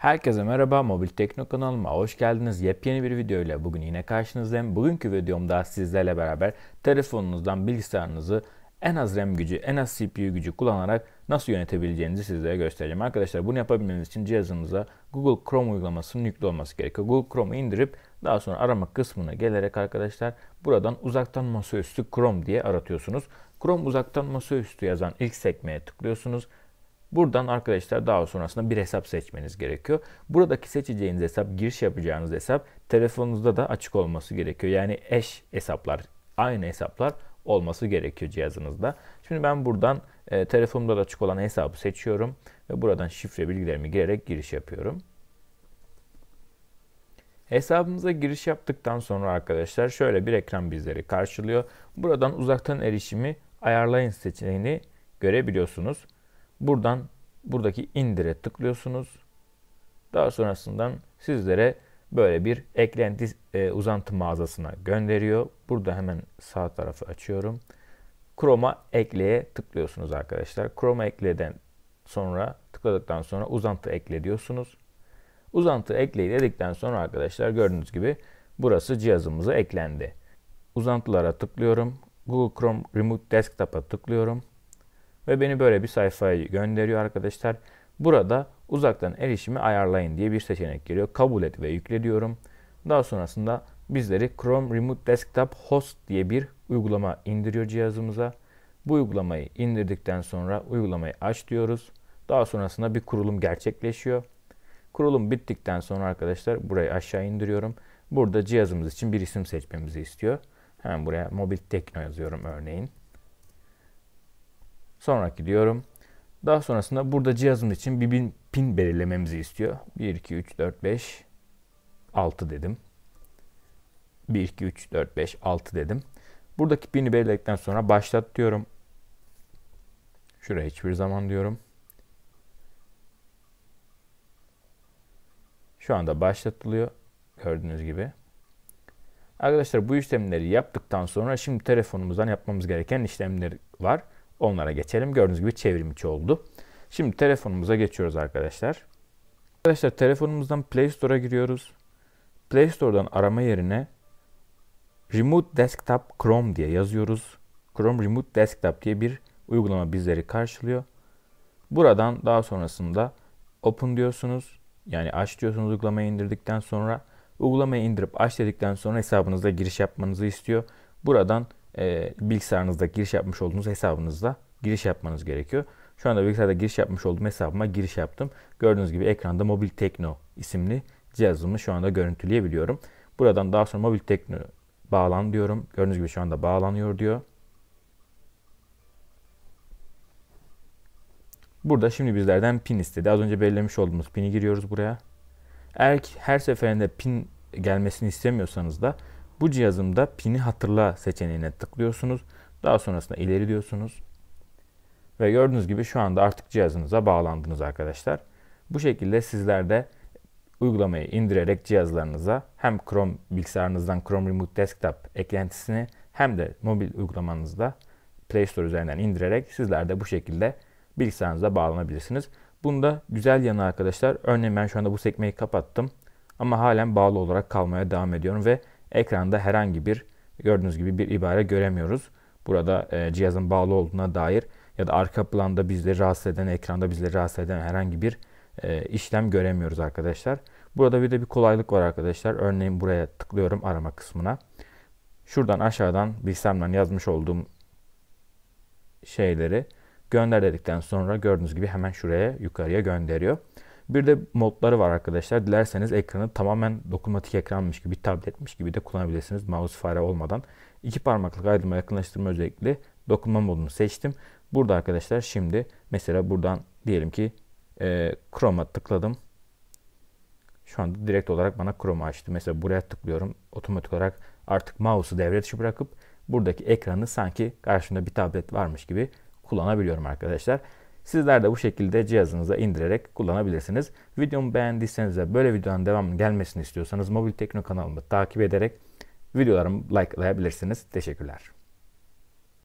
Herkese merhaba, Mobil Tekno kanalıma hoş geldiniz. Yepyeni bir video ile bugün yine karşınızdayım. Bugünkü videomda sizlerle beraber telefonunuzdan bilgisayarınızı en az RAM gücü, en az CPU gücü kullanarak nasıl yönetebileceğinizi sizlere göstereceğim. Arkadaşlar bunu yapabilmeniz için cihazınıza Google Chrome uygulamasının yüklü olması gerekiyor. Google Chrome'u indirip daha sonra arama kısmına gelerek arkadaşlar buradan uzaktan masaüstü Chrome diye aratıyorsunuz. Chrome uzaktan masaüstü yazan ilk sekmeye tıklıyorsunuz Buradan arkadaşlar daha sonrasında bir hesap seçmeniz gerekiyor. Buradaki seçeceğiniz hesap, giriş yapacağınız hesap telefonunuzda da açık olması gerekiyor. Yani eş hesaplar, aynı hesaplar olması gerekiyor cihazınızda. Şimdi ben buradan e, telefonumda da açık olan hesabı seçiyorum ve buradan şifre bilgilerimi girerek giriş yapıyorum. Hesabımıza giriş yaptıktan sonra arkadaşlar şöyle bir ekran bizleri karşılıyor. Buradan uzaktan erişimi ayarlayın seçeneğini görebiliyorsunuz. Buradan buradaki indire tıklıyorsunuz. Daha sonrasından sizlere böyle bir eklenti e, uzantı mağazasına gönderiyor. Burada hemen sağ tarafı açıyorum. Chroma ekleye tıklıyorsunuz arkadaşlar. Chroma ekleden sonra tıkladıktan sonra uzantı ekle diyorsunuz. Uzantı ekleyi dedikten sonra arkadaşlar gördüğünüz gibi burası cihazımıza eklendi. Uzantılara tıklıyorum. Google Chrome Remote Desktop'a tıklıyorum ve beni böyle bir sayfaya gönderiyor arkadaşlar. Burada uzaktan erişimi ayarlayın diye bir seçenek geliyor. Kabul et ve yükle diyorum. Daha sonrasında bizleri Chrome Remote Desktop Host diye bir uygulama indiriyor cihazımıza. Bu uygulamayı indirdikten sonra uygulamayı aç diyoruz. Daha sonrasında bir kurulum gerçekleşiyor. Kurulum bittikten sonra arkadaşlar burayı aşağı indiriyorum. Burada cihazımız için bir isim seçmemizi istiyor. Hemen buraya mobil tekno yazıyorum örneğin. Sonraki diyorum. Daha sonrasında burada cihazımız için bir bin pin belirlememizi istiyor. 1, 2, 3, 4, 5, 6 dedim. 1, 2, 3, 4, 5, 6 dedim. Buradaki pini belirledikten sonra başlat diyorum. Şuraya hiçbir zaman diyorum. Şu anda başlatılıyor. Gördüğünüz gibi. Arkadaşlar bu işlemleri yaptıktan sonra şimdi telefonumuzdan yapmamız gereken işlemler var. Onlara geçelim. Gördüğünüz gibi çevrim içi oldu. Şimdi telefonumuza geçiyoruz arkadaşlar. Arkadaşlar telefonumuzdan Play Store'a giriyoruz. Play Store'dan arama yerine Remote Desktop Chrome diye yazıyoruz. Chrome Remote Desktop diye bir uygulama bizleri karşılıyor. Buradan daha sonrasında Open diyorsunuz. Yani aç diyorsunuz uygulamayı indirdikten sonra. Uygulamayı indirip aç dedikten sonra hesabınıza giriş yapmanızı istiyor. Buradan e, bilgisayarınızda giriş yapmış olduğunuz hesabınızda giriş yapmanız gerekiyor. Şu anda bilgisayarda giriş yapmış olduğum hesabıma giriş yaptım. Gördüğünüz gibi ekranda Mobil Tekno isimli cihazımı şu anda görüntüleyebiliyorum. Buradan daha sonra Mobil Tekno bağlan diyorum. Gördüğünüz gibi şu anda bağlanıyor diyor. Burada şimdi bizlerden pin istedi. Az önce belirlemiş olduğumuz pini giriyoruz buraya. Eğer her seferinde pin gelmesini istemiyorsanız da bu cihazımda pini hatırla seçeneğine tıklıyorsunuz. Daha sonrasında ileri diyorsunuz. Ve gördüğünüz gibi şu anda artık cihazınıza bağlandınız arkadaşlar. Bu şekilde sizler de uygulamayı indirerek cihazlarınıza hem Chrome bilgisayarınızdan Chrome Remote Desktop eklentisini hem de mobil uygulamanızda Play Store üzerinden indirerek sizler de bu şekilde bilgisayarınıza bağlanabilirsiniz. Bunda güzel yanı arkadaşlar örneğin ben şu anda bu sekmeyi kapattım ama halen bağlı olarak kalmaya devam ediyorum ve ekranda herhangi bir gördüğünüz gibi bir ibare göremiyoruz. Burada e, cihazın bağlı olduğuna dair ya da arka planda bizleri rahatsız eden, ekranda bizleri rahatsız eden herhangi bir e, işlem göremiyoruz arkadaşlar. Burada bir de bir kolaylık var arkadaşlar. Örneğin buraya tıklıyorum arama kısmına. Şuradan aşağıdan bilgisayarımdan yazmış olduğum şeyleri gönder dedikten sonra gördüğünüz gibi hemen şuraya yukarıya gönderiyor. Bir de modları var arkadaşlar. Dilerseniz ekranı tamamen dokunmatik ekranmış gibi, tabletmiş gibi de kullanabilirsiniz mouse fare olmadan. iki parmaklık aydınlama yakınlaştırma özellikle dokunma modunu seçtim. Burada arkadaşlar şimdi mesela buradan diyelim ki e, Chrome'a tıkladım. Şu anda direkt olarak bana Chrome açtı. Mesela buraya tıklıyorum. Otomatik olarak artık mouse'u devre dışı bırakıp buradaki ekranı sanki karşımda bir tablet varmış gibi kullanabiliyorum arkadaşlar. Sizler de bu şekilde cihazınıza indirerek kullanabilirsiniz. Videomu beğendiyseniz ve böyle videonun devamının gelmesini istiyorsanız Mobil Tekno kanalımı takip ederek videolarımı likelayabilirsiniz. Teşekkürler.